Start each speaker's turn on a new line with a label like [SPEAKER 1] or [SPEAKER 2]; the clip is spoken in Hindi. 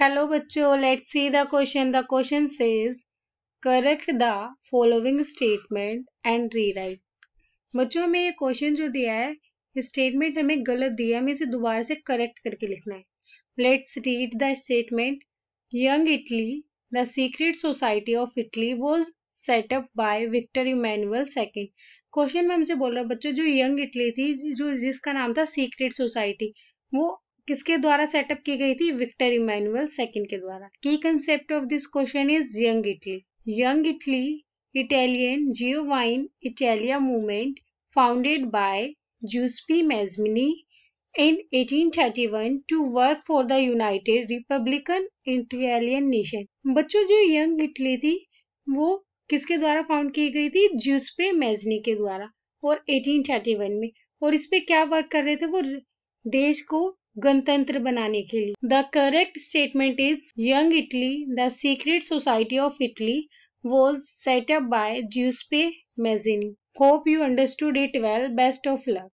[SPEAKER 1] हेलो बच्चों let see the question the question says correct the following statement and rewrite बच्चों हमें ये क्वेश्चन जो दिया है स्टेटमेंट हमें गलत दिया है हमें इसे दोबारा से करेक्ट करके लिखना है let's read the statement young Italy the secret society of Italy was set up by Victor Emmanuel second question में हमसे बोल रहा बच्चों जो यंग इटली थी जो जिसका नाम था सीक्रेट सोसाइटी वो किसके द्वारा सेटअप की गई थी विक्टर इमानुअल सेकंड के द्वारा की concept of this question is young Italy young Italy Italian Giovine Italia movement founded by Giuseppe Mazzini in 1831 to work for the united republican Italian nation बच्चों जो यंग इटली थी वो किसके द्वारा फाउंड की गई थी जूसपे मेजनी के द्वारा और 1831 में और इस पे क्या वर्क कर रहे थे वो देश को गणतंत्र बनाने के लिए the correct statement is young Italy the secret society of Italy was set up by Giuseppe Mazzini hope you understood it well best of luck